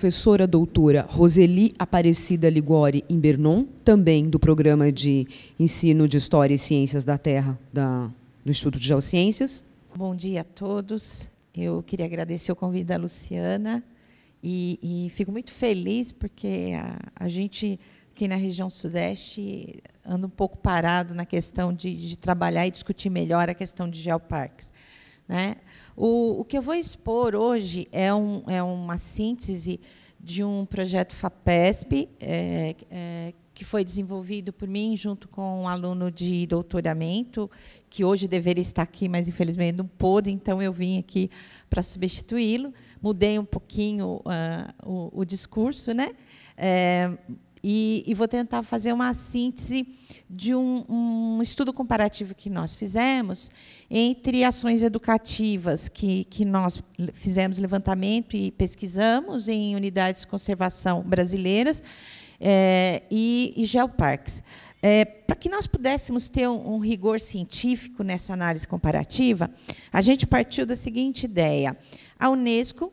professora doutora Roseli Aparecida Ligori em Bernon, também do programa de ensino de História e Ciências da Terra da, do Instituto de Geociências. Bom dia a todos. Eu queria agradecer o convite da Luciana e, e fico muito feliz porque a, a, gente aqui na região sudeste anda um pouco parado na questão de, de trabalhar e discutir melhor a questão de geoparques, né? O, o que eu vou expor hoje é, um, é uma síntese de um projeto FAPESP, é, é, que foi desenvolvido por mim junto com um aluno de doutoramento, que hoje deveria estar aqui, mas infelizmente não pôde, então eu vim aqui para substituí-lo. Mudei um pouquinho uh, o, o, discurso, né? É, e, e, vou tentar fazer uma síntese de um, um, estudo comparativo que nós fizemos entre ações educativas que, que nós fizemos levantamento e pesquisamos em unidades de conservação brasileiras é, e, e geoparques. É, para que nós pudéssemos ter um, um rigor científico nessa análise comparativa, a gente partiu da seguinte ideia: a Unesco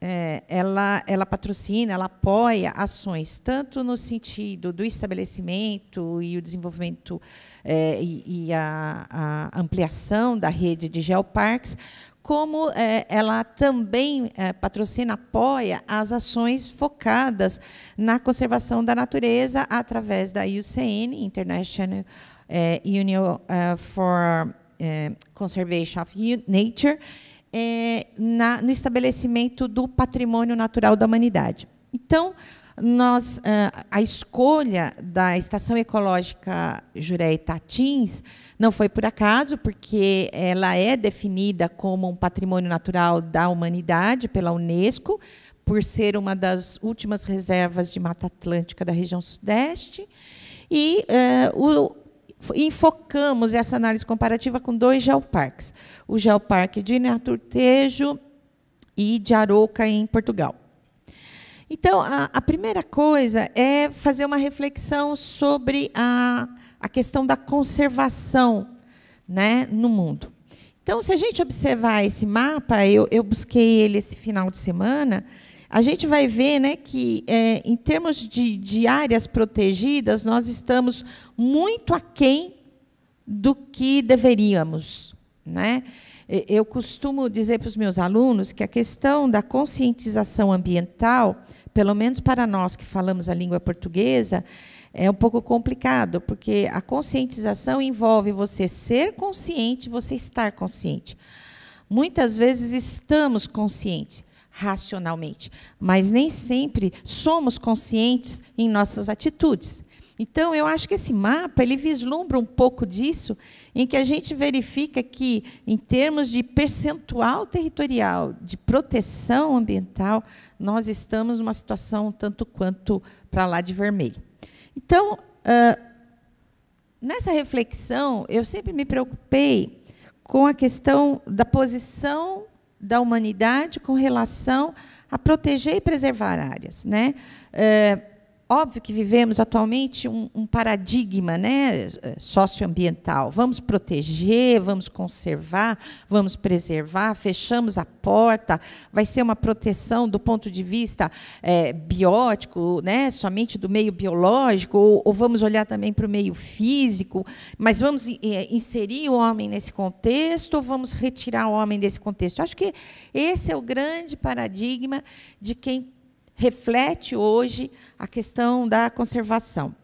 é, ela, ela patrocina, ela apoia ações, tanto no sentido do estabelecimento e o desenvolvimento é, e, e a, a, ampliação da rede de geoparques, como é, ela também é, patrocina, apoia as ações focadas na conservação da natureza através da IUCN, International é, Union é, for Conservation of Nature, é, na, no estabelecimento do patrimônio natural da humanidade. Então, nós, é, a escolha da Estação Ecológica Juré Itatins não foi por acaso, porque ela é definida como um patrimônio natural da humanidade pela Unesco, por ser uma das últimas reservas de Mata Atlântica da região Sudeste. E uh, o, enfocamos essa análise comparativa com dois geoparques, o Geoparque de Naturtejo e de Arouca, em Portugal. Então, a, a, primeira coisa é fazer uma reflexão sobre a, a questão da conservação né, no mundo. Então, se a gente observar esse mapa, eu, eu busquei ele esse final de semana, a gente vai ver né, que, é, em termos de, de áreas protegidas, nós estamos muito aquém do que deveríamos. Né? Eu costumo dizer para os meus alunos que a questão da conscientização ambiental, pelo menos para nós que falamos a língua portuguesa, é um pouco complicado, porque a conscientização envolve você ser consciente, você estar consciente. Muitas vezes estamos conscientes, racionalmente, mas nem sempre somos conscientes em nossas atitudes. Então, eu acho que esse mapa ele vislumbra um pouco disso, em que a gente verifica que, em termos de percentual territorial, de proteção ambiental, nós estamos numa situação tanto quanto para lá de vermelho. Então, uh, nessa reflexão, eu sempre me preocupei com a questão da posição da humanidade com relação a proteger e preservar áreas. Né? É, Óbvio que vivemos atualmente um, um paradigma né, socioambiental. Vamos proteger, vamos conservar, vamos preservar, fechamos a porta, vai ser uma proteção do ponto de vista é, biótico, né, somente do meio biológico, ou, ou vamos olhar também para o meio físico, mas vamos é, inserir o homem nesse contexto ou vamos retirar o homem desse contexto? Acho que esse é o grande paradigma de quem reflete hoje a questão da conservação.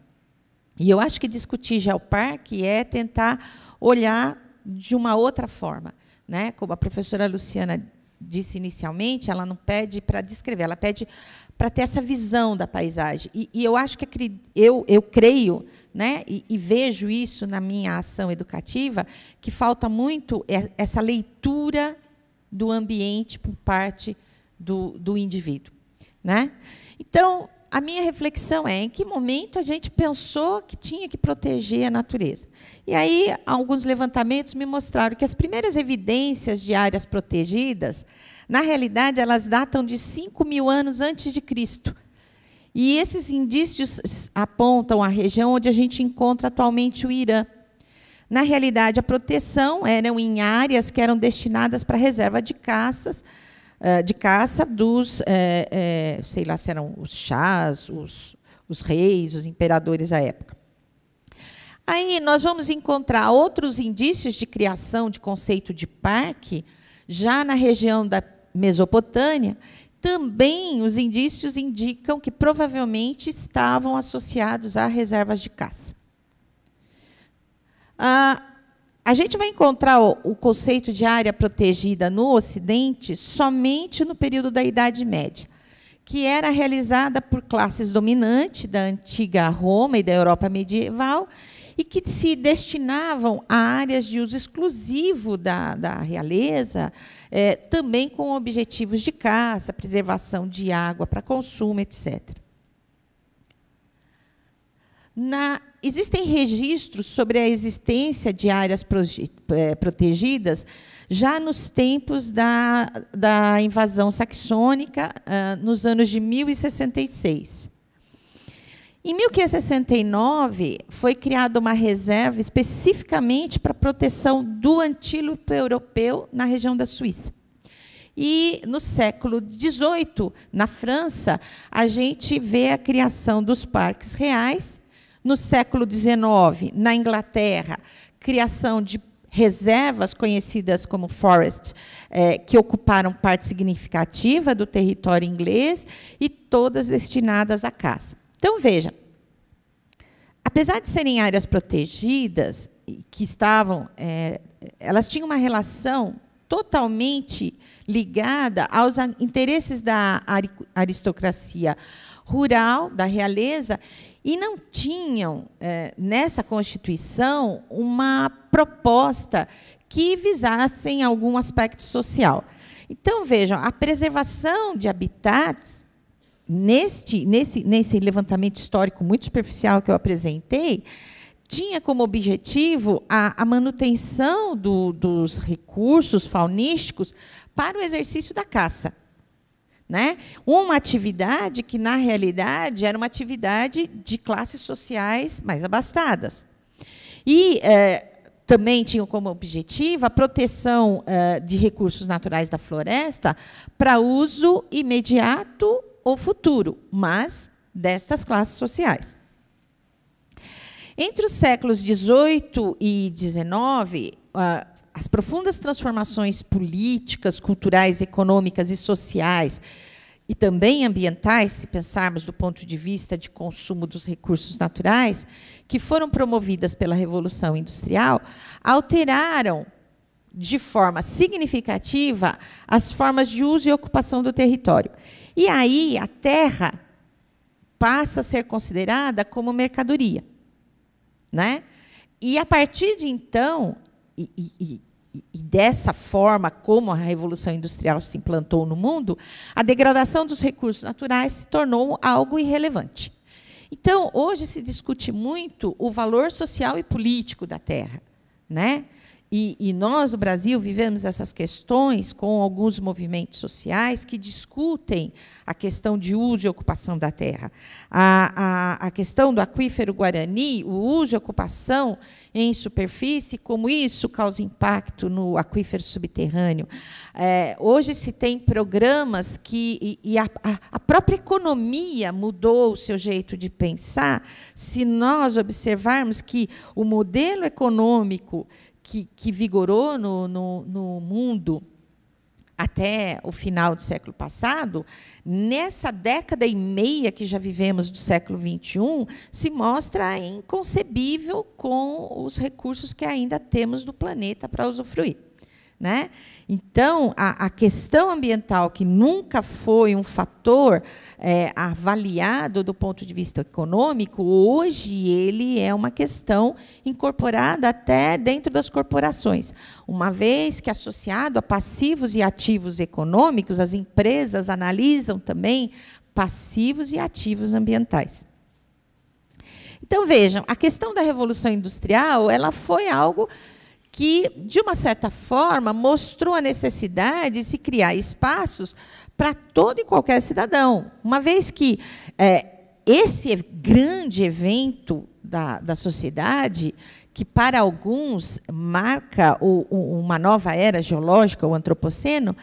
E eu acho que discutir geoparque é tentar olhar de uma outra forma. Né? Como a professora Luciana disse inicialmente, ela não pede para descrever, ela pede para ter essa visão da paisagem. E, e eu acho que eu, eu creio, né, e, e, vejo isso na minha ação educativa, que falta muito é, essa leitura do ambiente por parte do, do indivíduo. Né? Então, a minha reflexão é em que momento a gente pensou que tinha que proteger a natureza. E aí, alguns levantamentos me mostraram que as primeiras evidências de áreas protegidas, na realidade, elas datam de 5 mil anos antes de Cristo. E esses indícios apontam a região onde a gente encontra atualmente o Irã. Na realidade, a proteção eram em áreas que eram destinadas para reserva de caças, eh, de caça dos, eh, eh, sei lá se eram os chás, os, os reis, os imperadores à época. Aí nós vamos encontrar outros indícios de criação de conceito de parque, já na região da Mesopotâmia, também os indícios indicam que provavelmente estavam associados a reservas de caça. Ah, a gente vai encontrar o, conceito de área protegida no Ocidente somente no período da Idade Média, que era realizada por classes dominantes da antiga Roma e da Europa medieval, e que se destinavam a áreas de uso exclusivo da, da realeza, eh, também com objetivos de caça, preservação de água para consumo, etc. Na existem registros sobre a existência de áreas eh, protegidas já nos tempos da, da invasão saxônica, ah, nos anos de 1066. Em 1569, foi criada uma reserva especificamente para a proteção do antílope europeu na região da Suíça. E no século XVIII, na França, a gente vê a criação dos parques reais no século XIX, na Inglaterra, criação de reservas conhecidas como forest, eh, que ocuparam parte significativa do território inglês e todas destinadas à caça. Então, veja, apesar de serem áreas protegidas, que estavam, eh, elas tinham uma relação totalmente ligada aos interesses da aristocracia rural, da realeza, e não tinham é, nessa Constituição uma proposta que em algum aspecto social. Então, vejam, a preservação de habitats, neste, nesse, nesse levantamento histórico muito superficial que eu apresentei, tinha como objetivo a, a manutenção do, dos recursos faunísticos para o exercício da caça. Né? Uma atividade que, na realidade, era uma atividade de classes sociais mais abastadas. E é, também tinham como objetivo a proteção eh, de recursos naturais da floresta para uso imediato ou futuro, mas destas classes sociais. Entre os séculos 18 e 19, as profundas transformações políticas, culturais, econômicas e sociais, e também ambientais, se pensarmos do ponto de vista de consumo dos recursos naturais, que foram promovidas pela Revolução Industrial, alteraram de forma significativa as formas de uso e ocupação do território. E aí a terra passa a ser considerada como mercadoria. Né? E a partir de então, e, e, e dessa forma como a Revolução Industrial se implantou no mundo, a degradação dos recursos naturais se tornou algo irrelevante. Então, hoje se discute muito o valor social e político da terra. Né? E, e, nós, no Brasil, vivemos essas questões com alguns movimentos sociais que discutem a questão de uso e ocupação da terra. A, a, a questão do aquífero guarani, o uso e ocupação em superfície, como isso causa impacto no aquífero subterrâneo. É, hoje se tem programas que. E, e a, a própria economia mudou o seu jeito de pensar, se nós observarmos que o modelo econômico que, que vigorou no, no, no mundo até o final do século passado, nessa década e meia que já vivemos do século XXI, se mostra inconcebível com os recursos que ainda temos do planeta para usufruir. Né? Então, a, a, questão ambiental, que nunca foi um fator é, avaliado do ponto de vista econômico, hoje ele é uma questão incorporada até dentro das corporações. Uma vez que associado a passivos e ativos econômicos, as empresas analisam também passivos e ativos ambientais. Então, vejam, a questão da Revolução Industrial ela foi algo que, de uma certa forma, mostrou a necessidade de se criar espaços para todo e qualquer cidadão, uma vez que é, esse grande evento da, da sociedade, que para alguns marca o, o, uma nova era geológica, o antropoceno,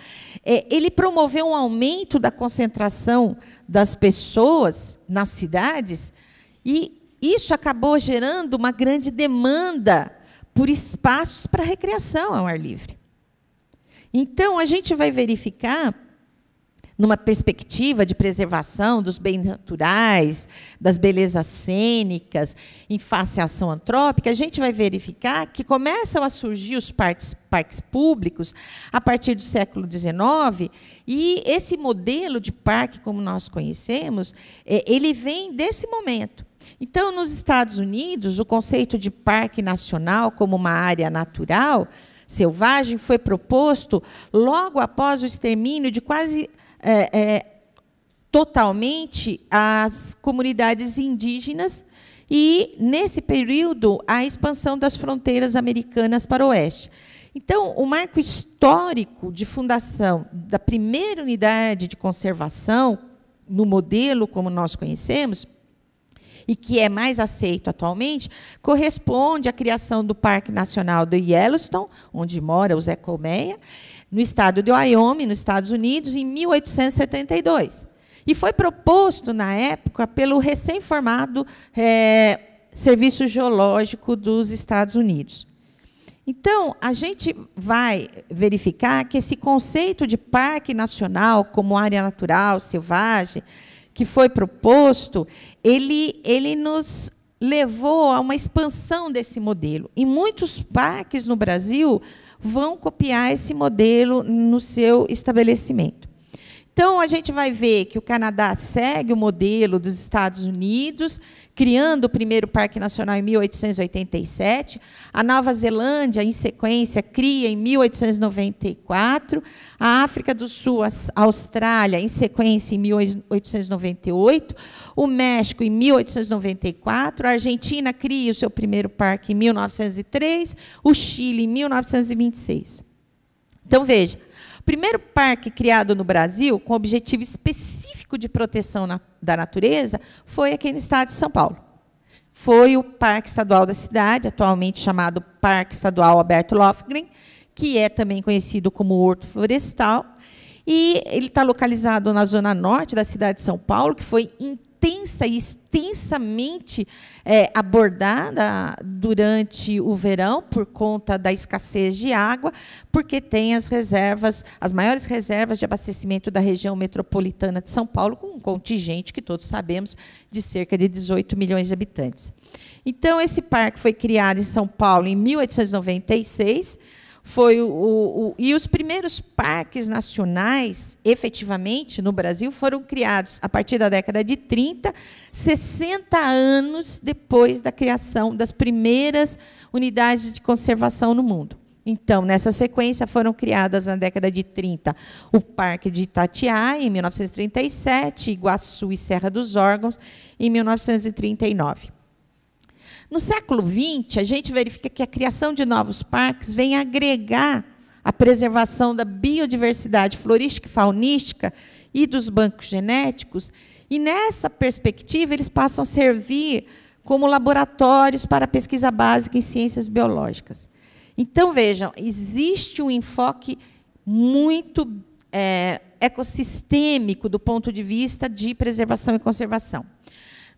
é, ele promoveu um aumento da concentração das pessoas nas cidades e isso acabou gerando uma grande demanda por espaços para recreação ao ar livre. Então, a gente vai verificar, numa perspectiva de preservação dos bens naturais, das belezas cênicas, em face à ação antrópica, a gente vai verificar que começam a surgir os parques, parques públicos a partir do século XIX, e esse modelo de parque, como nós conhecemos, é, ele vem desse momento então, nos Estados Unidos, o conceito de parque nacional como uma área natural selvagem foi proposto logo após o extermínio de quase é, é, totalmente as comunidades indígenas e, nesse período, a expansão das fronteiras americanas para o oeste. Então, o marco histórico de fundação da primeira unidade de conservação, no modelo como nós conhecemos, e que é mais aceito atualmente, corresponde à criação do Parque Nacional do Yellowstone, onde mora o Zé Colmeia, no estado de Wyoming, nos Estados Unidos, em 1872. E foi proposto, na época, pelo recém-formado é, Serviço Geológico dos Estados Unidos. Então, a gente vai verificar que esse conceito de parque nacional como área natural, selvagem, que foi proposto, ele, ele nos levou a uma expansão desse modelo. E muitos parques no Brasil vão copiar esse modelo no seu estabelecimento. Então, a gente vai ver que o Canadá segue o modelo dos Estados Unidos, criando o primeiro Parque Nacional em 1887. A Nova Zelândia, em sequência, cria em 1894. A África do Sul, a Austrália, em sequência, em 1898. O México, em 1894. A Argentina cria o seu primeiro parque em 1903. O Chile, em 1926. Então, veja primeiro parque criado no Brasil com objetivo específico de proteção na, da natureza foi aqui no estado de São Paulo. Foi o Parque Estadual da cidade, atualmente chamado Parque Estadual Alberto Lofgren, que é também conhecido como Horto Florestal. E ele está localizado na zona norte da cidade de São Paulo, que foi intensa e extensamente é, abordada durante o verão por conta da escassez de água, porque tem as reservas, as maiores reservas de abastecimento da região metropolitana de São Paulo, com um contingente que todos sabemos de cerca de 18 milhões de habitantes. Então, esse parque foi criado em São Paulo em 1896 foi o, o, e os primeiros parques nacionais, efetivamente, no Brasil, foram criados a partir da década de 30, 60 anos depois da criação das primeiras unidades de conservação no mundo. Então, nessa sequência, foram criadas na década de 30 o Parque de Itatiaia, em 1937, Iguaçu e Serra dos Órgãos, em 1939. No século XX, a gente verifica que a criação de novos parques vem agregar a preservação da biodiversidade florística e faunística e dos bancos genéticos, e nessa perspectiva eles passam a servir como laboratórios para pesquisa básica em ciências biológicas. Então, vejam, existe um enfoque muito é, ecossistêmico do ponto de vista de preservação e conservação.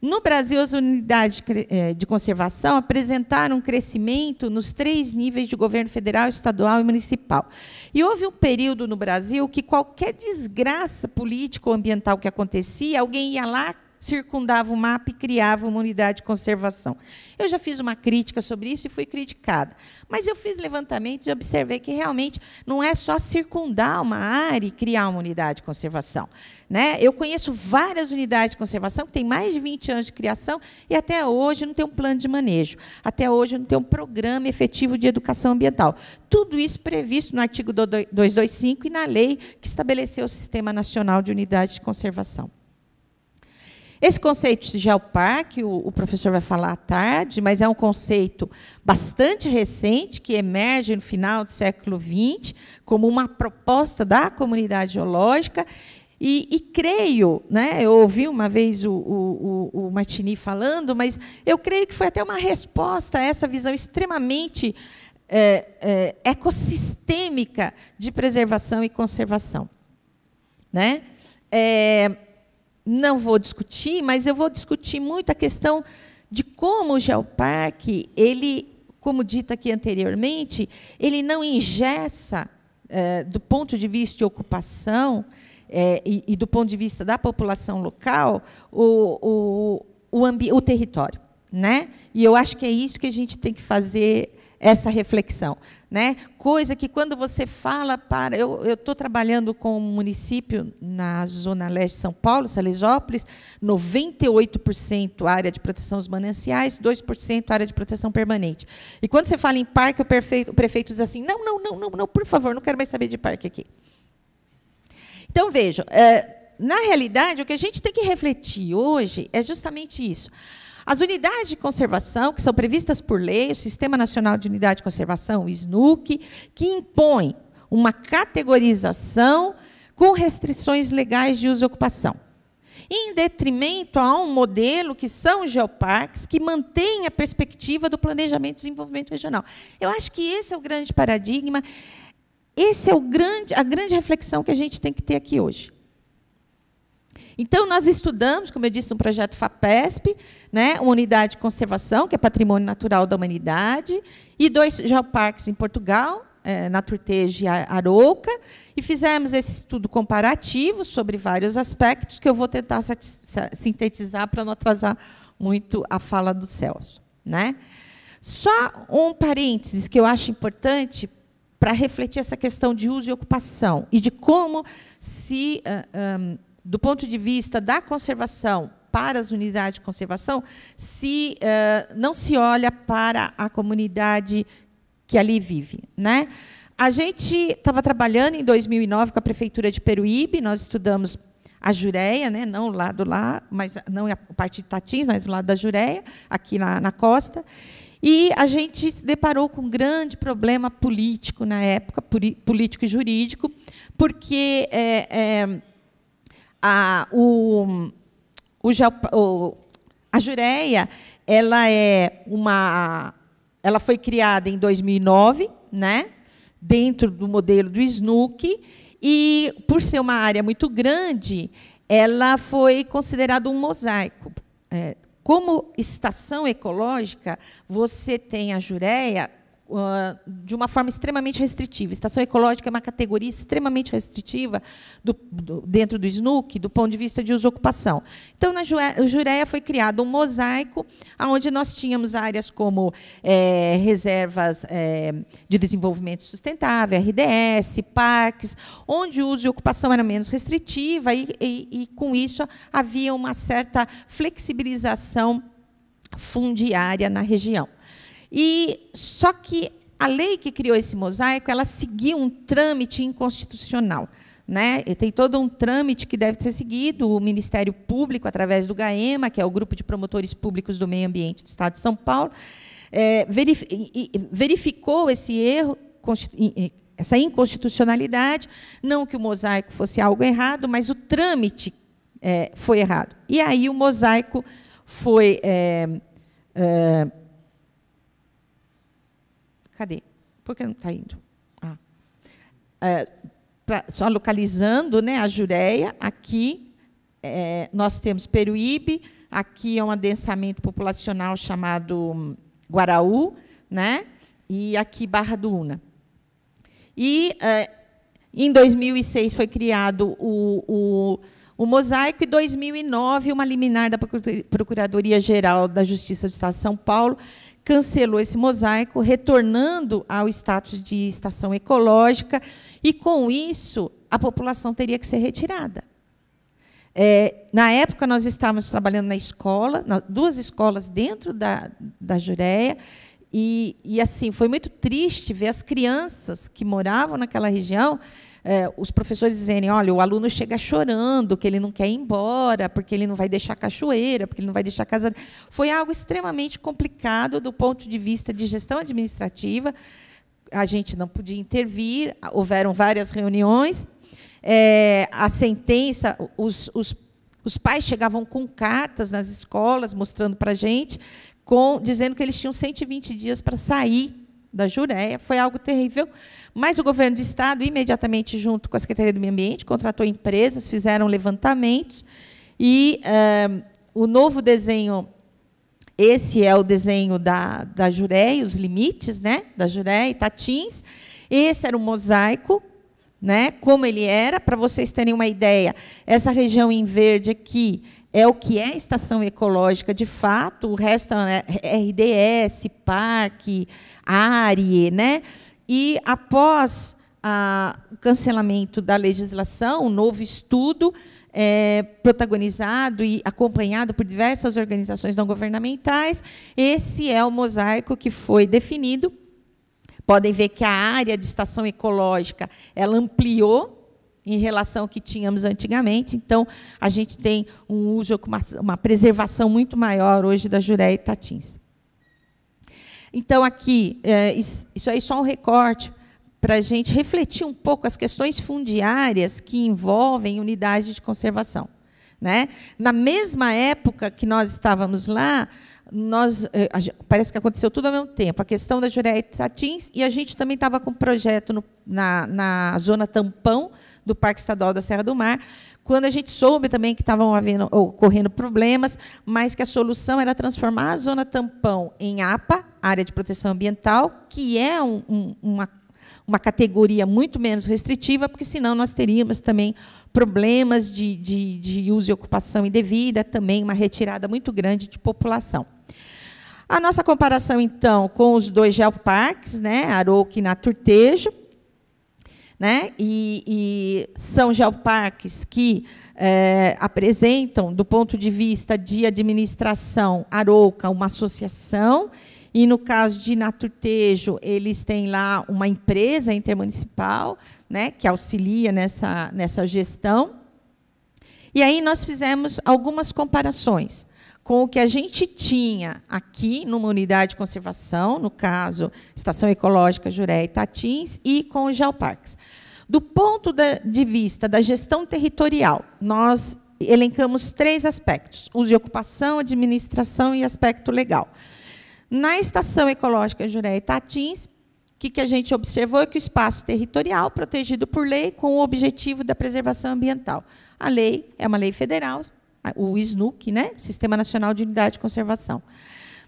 No Brasil, as unidades é, de conservação apresentaram um crescimento nos três níveis de governo federal, estadual e municipal. E houve um período no Brasil que qualquer desgraça política ou ambiental que acontecia, alguém ia lá, circundava o mapa e criava uma unidade de conservação. Eu já fiz uma crítica sobre isso e fui criticada. Mas eu fiz levantamentos e observei que realmente não é só circundar uma área e criar uma unidade de conservação. Né? Eu conheço várias unidades de conservação que têm mais de 20 anos de criação e até hoje não tem um plano de manejo. Até hoje não tem um programa efetivo de educação ambiental. Tudo isso previsto no artigo 225 e na lei que estabeleceu o Sistema Nacional de Unidades de Conservação. Esse conceito de geoparque, o, o professor vai falar à tarde, mas é um conceito bastante recente, que emerge no final do século XX, como uma proposta da comunidade geológica. E, e creio, né, eu ouvi uma vez o, o, o, Martini falando, mas eu creio que foi até uma resposta a essa visão extremamente é, é, ecossistêmica de preservação e conservação. Né? É, não vou discutir, mas eu vou discutir muito a questão de como o geoparque, ele, como dito aqui anteriormente, ele não ingessa, é, do ponto de vista de ocupação é, e, e, do ponto de vista da população local, o, o, o, o território. Né? E eu acho que é isso que a gente tem que fazer essa reflexão. Né? Coisa que quando você fala para. Eu estou trabalhando com um município na Zona Leste de São Paulo, Salesópolis, 98% área de proteção dos mananciais, 2% área de proteção permanente. E quando você fala em parque, o prefeito, o prefeito diz assim: não, não, não, não, não, por favor, não quero mais saber de parque aqui. Então, vejam, é, eh, na realidade, o que a gente tem que refletir hoje é justamente isso. As unidades de conservação, que são previstas por lei, o Sistema Nacional de Unidade de Conservação, o SNUC, que impõe uma categorização com restrições legais de uso e ocupação. Em detrimento a um modelo que são geoparques, que mantém a perspectiva do planejamento e desenvolvimento regional. Eu acho que esse é o grande paradigma, esse é o grande, a grande reflexão que a gente tem que ter aqui hoje. Então, nós estudamos, como eu disse, um projeto FAPESP, né, uma unidade de conservação, que é patrimônio natural da humanidade, e dois geoparques em Portugal, é, Naturtejo e Arouca, e fizemos esse estudo comparativo sobre vários aspectos que eu vou tentar sintetizar para não atrasar muito a fala do Celso. Né? Só um parênteses que eu acho importante para refletir essa questão de uso e ocupação e de como se uh, ah, um, ah, do ponto de vista da conservação para as unidades de conservação, se uh, não se olha para a comunidade que ali vive, né? A gente estava trabalhando em 2009 com a prefeitura de Peruíbe, nós estudamos a Jureia, né? não lá do lá, mas não é a parte de Tatins, mas o lado da Jureia, aqui na, na costa. E a gente se deparou com um grande problema político na época, político e jurídico, porque é, é, a, o, o, o, a Jureia, ela é uma, ela foi criada em 2009, né? Dentro do modelo do SNUC e por ser uma área muito grande, ela foi considerada um mosaico. É, como estação ecológica, você tem a Jureia ah, de uma forma extremamente restritiva. Estação ecológica é uma categoria extremamente restritiva do, do, dentro do SNUC, do ponto de vista de uso ocupação. Então, na Jureia foi criado um mosaico onde nós tínhamos áreas como é, reservas é, de desenvolvimento sustentável, RDS, parques, onde o uso e ocupação era menos restritiva e, e, e com isso, havia uma certa flexibilização fundiária na região. E só que a lei que criou esse mosaico, ela seguiu um trâmite inconstitucional. Né? tem todo um trâmite que deve ser seguido. O Ministério Público, através do GAEMA, que é o Grupo de Promotores Públicos do Meio Ambiente do Estado de São Paulo, é, verificou esse erro, essa inconstitucionalidade. Não que o mosaico fosse algo errado, mas o trâmite é, foi errado. E aí o mosaico foi. É, é Cadê? Por que não está indo? Ah. É, pra, só localizando né, a Jureia, aqui é, nós temos Peruíbe, aqui é um adensamento populacional chamado Guaraú, né? e aqui Barra do Una. E é, em 2006 foi criado o, o, o Mosaico, e em 2009 uma liminar da Procuradoria-Geral da Justiça do Estado de São Paulo cancelou esse mosaico, retornando ao status de estação ecológica, e com isso a população teria que ser retirada. É, na época, nós estávamos trabalhando na escola, na, duas escolas dentro da, da Jureia, e, e assim foi muito triste ver as crianças que moravam naquela região é, os professores dizerem: olha, o aluno chega chorando, que ele não quer ir embora, porque ele não vai deixar cachoeira, porque ele não vai deixar casa. Foi algo extremamente complicado do ponto de vista de gestão administrativa. A gente não podia intervir, houveram várias reuniões. É, a sentença, os, os, os pais chegavam com cartas nas escolas, mostrando para a gente, com, dizendo que eles tinham 120 dias para sair da Jureia, foi algo terrível. Mas o governo do estado, imediatamente junto com a Secretaria do Meio Ambiente, contratou empresas, fizeram levantamentos e uh, o novo desenho, esse é o desenho da, da Jureia, os limites né, da Jureia e Tatins. Esse era um mosaico, né, como ele era, para vocês terem uma ideia. Essa região em verde aqui é o que é estação ecológica de fato, o resto é, é RDS, parque, área, né? E após a, o cancelamento da legislação, um novo estudo é, protagonizado e acompanhado por diversas organizações não governamentais, esse é o mosaico que foi definido. Podem ver que a área de estação ecológica ela ampliou em relação ao que tínhamos antigamente. Então, a gente tem um uso, uma, uma preservação muito maior hoje da Jureia e Tatins. Então, aqui, é, isso aí é só um recorte para a gente refletir um pouco as questões fundiárias que envolvem unidades de conservação. Né? Na mesma época que nós estávamos lá, nós eh, parece que aconteceu tudo ao mesmo tempo. A questão da Jureia Tatins e a gente também estava com um projeto no, na, na zona tampão do Parque Estadual da Serra do Mar, quando a gente soube também que estavam ocorrendo problemas, mas que a solução era transformar a zona tampão em APA, área de proteção ambiental, que é um, um, uma uma categoria muito menos restritiva, porque senão nós teríamos também problemas de, de, de uso e ocupação indevida, também uma retirada muito grande de população. A nossa comparação, então, com os dois geoparques, né, Arouca e Naturtejo, né, e, e são geoparques que é, apresentam, do ponto de vista de administração, Arouca, uma associação, e no caso de Naturtejo, eles têm lá uma empresa intermunicipal né, que auxilia nessa, nessa gestão. E aí nós fizemos algumas comparações com o que a gente tinha aqui numa unidade de conservação, no caso, Estação Ecológica Juré e Tatins, e com os geoparques. Do ponto de vista da gestão territorial, nós elencamos três aspectos: uso e ocupação, administração e aspecto legal. Na Estação Ecológica Juré e Tatins, o que, que a gente observou é que o espaço territorial, protegido por lei, com o objetivo da preservação ambiental. A lei é uma lei federal, o SNUC, né? Sistema Nacional de Unidade de Conservação.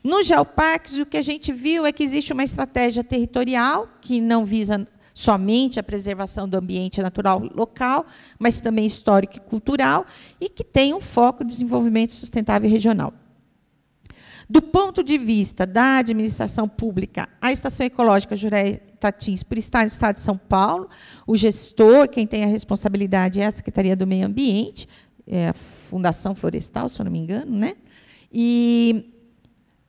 No Geoparques, o que a gente viu é que existe uma estratégia territorial que não visa somente a preservação do ambiente natural local, mas também histórico e cultural, e que tem um foco de desenvolvimento sustentável regional. Do ponto de vista da administração pública, a Estação Ecológica Juré Tatins, por estar no Estado de São Paulo, o gestor, quem tem a responsabilidade, é a Secretaria do Meio Ambiente, é, a Fundação Florestal, se eu não me engano, né? E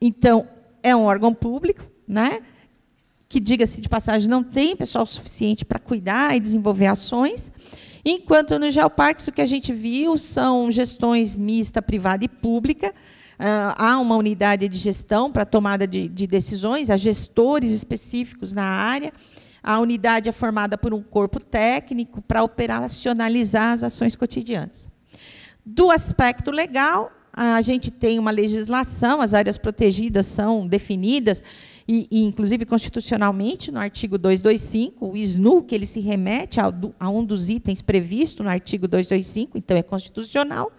então é um órgão público, né? Que diga-se de passagem não tem pessoal suficiente para cuidar e desenvolver ações. Enquanto no Geoparques o que a gente viu são gestões mista privada e pública. Ah, há uma unidade de gestão para tomada de, de decisões, há gestores específicos na área. A unidade é formada por um corpo técnico para operacionalizar as ações cotidianas. Do aspecto legal, a gente tem uma legislação, as áreas protegidas são definidas, e, e inclusive constitucionalmente, no artigo 225, o SNU, que ele se remete a um dos itens previsto no artigo 225, então é constitucional.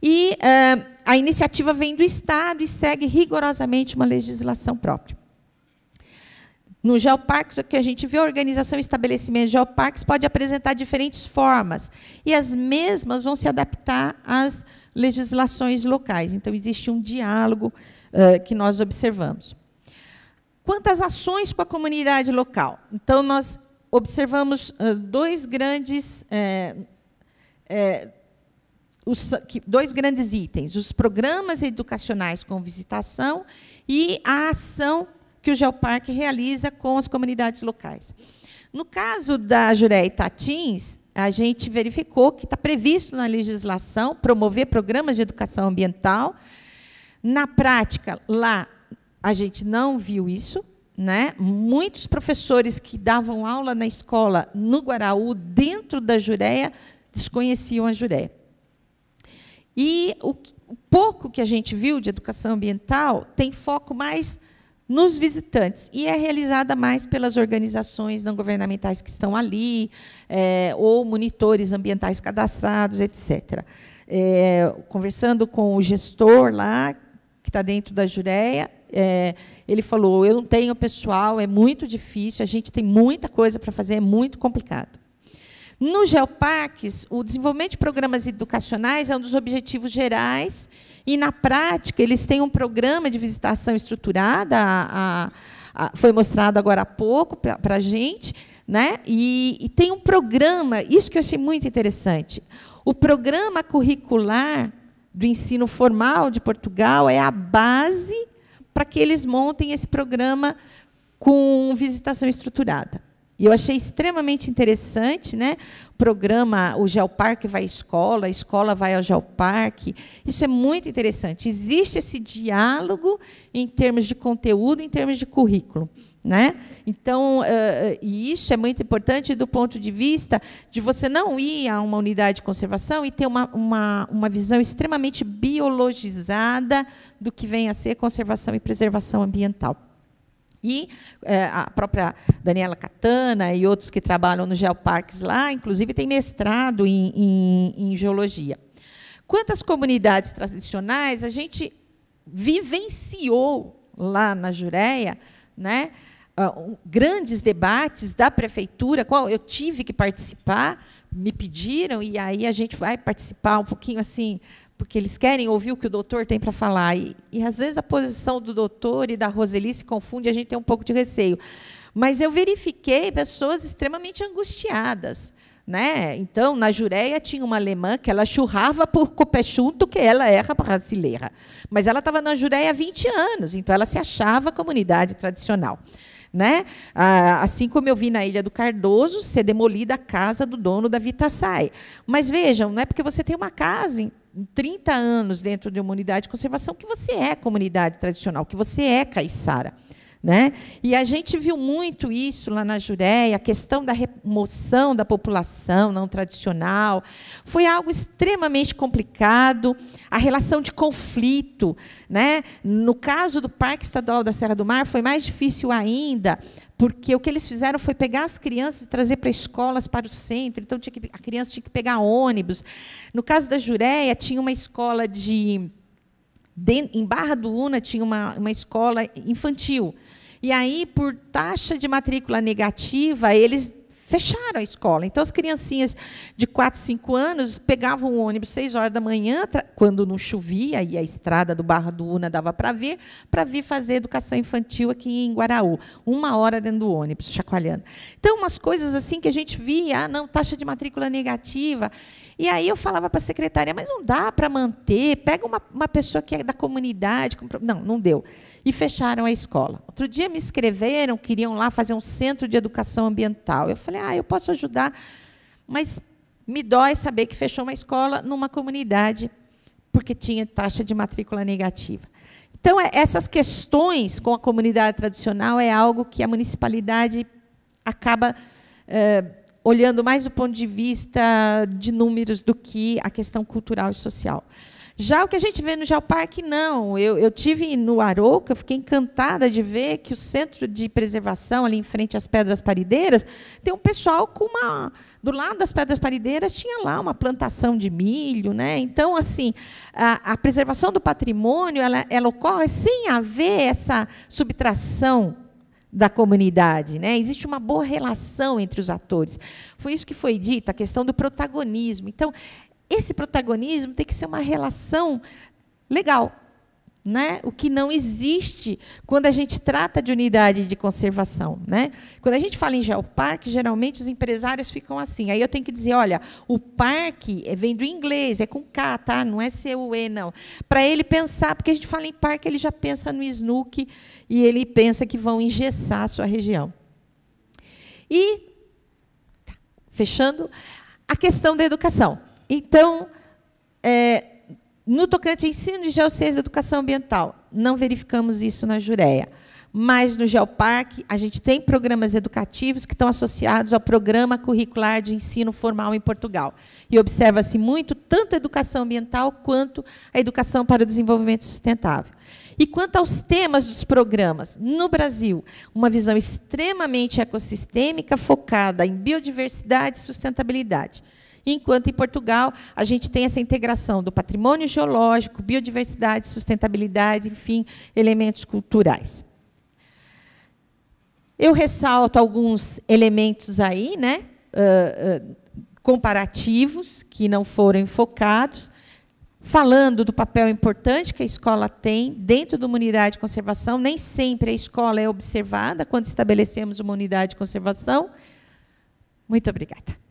E uh, a iniciativa vem do Estado e segue rigorosamente uma legislação própria. No geoparques, o que a gente vê, é a organização e estabelecimento de geoparques pode apresentar diferentes formas, e as mesmas vão se adaptar às legislações locais. Então, existe um diálogo uh, que nós observamos. Quantas ações com a comunidade local? Então, nós observamos uh, dois grandes. É, é, os, dois grandes itens: os programas educacionais com visitação e a ação que o Geoparque realiza com as comunidades locais. No caso da Juré e Tatins, a gente verificou que está previsto na legislação promover programas de educação ambiental. Na prática, lá, a gente não viu isso. Né? Muitos professores que davam aula na escola no Guaraú, dentro da Jureia, desconheciam a Jureia. E o pouco que a gente viu de educação ambiental tem foco mais nos visitantes. E é realizada mais pelas organizações não governamentais que estão ali, é, ou monitores ambientais cadastrados, etc. É, conversando com o gestor lá, que está dentro da Jureia, é, ele falou: Eu não tenho pessoal, é muito difícil, a gente tem muita coisa para fazer, é muito complicado. No Geoparques, o desenvolvimento de programas educacionais é um dos objetivos gerais e, na prática, eles têm um programa de visitação estruturada, a, a, a, foi mostrado agora há pouco para a gente, né? E, e tem um programa, isso que eu achei muito interessante. O programa curricular do ensino formal de Portugal é a base para que eles montem esse programa com visitação estruturada. E eu achei extremamente interessante, né? O programa, o Geoparque vai à escola, a escola vai ao Geoparque. Isso é muito interessante. Existe esse diálogo em termos de conteúdo, em termos de currículo. Né? Então, uh, e isso é muito importante do ponto de vista de você não ir a uma unidade de conservação e ter uma, uma, uma visão extremamente biologizada do que vem a ser conservação e preservação ambiental. E é, a própria Daniela Catana e outros que trabalham no Geoparques lá, inclusive, têm mestrado em, em, em geologia. Quantas comunidades tradicionais a gente vivenciou lá na Jureia, né? Ah, grandes debates da prefeitura, qual eu tive que participar, me pediram, e aí a gente vai participar um pouquinho assim porque eles querem ouvir o que o doutor tem para falar. E, e, às vezes a posição do doutor e da Roseli se confunde, a gente tem um pouco de receio. Mas eu verifiquei pessoas extremamente angustiadas. Né? Então, na Jureia tinha uma alemã que ela churrava por copechunto que ela era é brasileira. Mas ela estava na Jureia há 20 anos, então ela se achava comunidade tradicional. Né? Ah, assim como eu vi na Ilha do Cardoso ser demolida a casa do dono da Vitaçai. Mas vejam, não é porque você tem uma casa 30 anos dentro de uma unidade de conservação que você é comunidade tradicional, que você é caiçara. Né? E a gente viu muito isso lá na Jureia, a questão da remoção da população não tradicional. Foi algo extremamente complicado, a relação de conflito. Né? No caso do Parque Estadual da Serra do Mar, foi mais difícil ainda porque o que eles fizeram foi pegar as crianças e trazer para escolas, para o centro. Então que, a criança tinha que pegar ônibus. No caso da Jureia, tinha uma escola de. de em Barra do Una tinha uma, uma escola infantil. E aí, por taxa de matrícula negativa, eles fecharam a escola. Então, as criancinhas de 4, 5 anos pegavam o ônibus 6 horas da manhã, quando não chovia, e a estrada do Barra do Una dava para ver, para vir fazer educação infantil aqui em Guaraú. Uma hora dentro do ônibus, chacoalhando. Então, umas coisas assim que a gente via, ah, não, taxa de matrícula negativa. E aí eu falava para a secretária, mas não dá para manter, pega uma, uma pessoa que é da comunidade. Não, não deu. E fecharam a escola. Outro dia me escreveram, queriam lá fazer um centro de educação ambiental. Eu falei, ah, eu posso ajudar, mas me dói saber que fechou uma escola numa comunidade porque tinha taxa de matrícula negativa. Então, é, essas questões com a comunidade tradicional é algo que a municipalidade acaba. Eh, olhando mais do ponto de vista de números do que a questão cultural e social. Já o que a gente vê no Geoparque, não. Eu, eu tive no Arouca, eu fiquei encantada de ver que o centro de preservação, ali em frente às Pedras Parideiras, tem um pessoal com uma. Do lado das Pedras Parideiras tinha lá uma plantação de milho. Né? Então, assim, a, a preservação do patrimônio ela, ela ocorre sem haver essa subtração da comunidade, né? Existe uma boa relação entre os atores. Foi isso que foi dito, a questão do protagonismo. Então, esse protagonismo tem que ser uma relação legal, né? O que não existe quando a gente trata de unidade de conservação, né? Quando a gente fala em geoparque, geralmente os empresários ficam assim. Aí eu tenho que dizer, olha, o parque é, vem do inglês, é com K, tá? Não é C U E não. Para ele pensar, porque a gente fala em parque, ele já pensa no SNUC e ele pensa que vão engessar a sua região. E tá, fechando a questão da educação. Então, é, no tocante a ensino de geociência e educação ambiental, não verificamos isso na Jureia. Mas no Geoparque, a gente tem programas educativos que estão associados ao programa curricular de ensino formal em Portugal. E observa-se muito tanto a educação ambiental quanto a educação para o desenvolvimento sustentável. E quanto aos temas dos programas, no Brasil, uma visão extremamente ecossistêmica focada em biodiversidade e sustentabilidade enquanto em Portugal a gente tem essa integração do patrimônio geológico, biodiversidade, sustentabilidade, enfim, elementos culturais. Eu ressalto alguns elementos aí, né, ah, ah, comparativos que não foram focados, falando do papel importante que a escola tem dentro de uma unidade de conservação. Nem sempre a escola é observada quando estabelecemos uma unidade de conservação. Muito obrigada.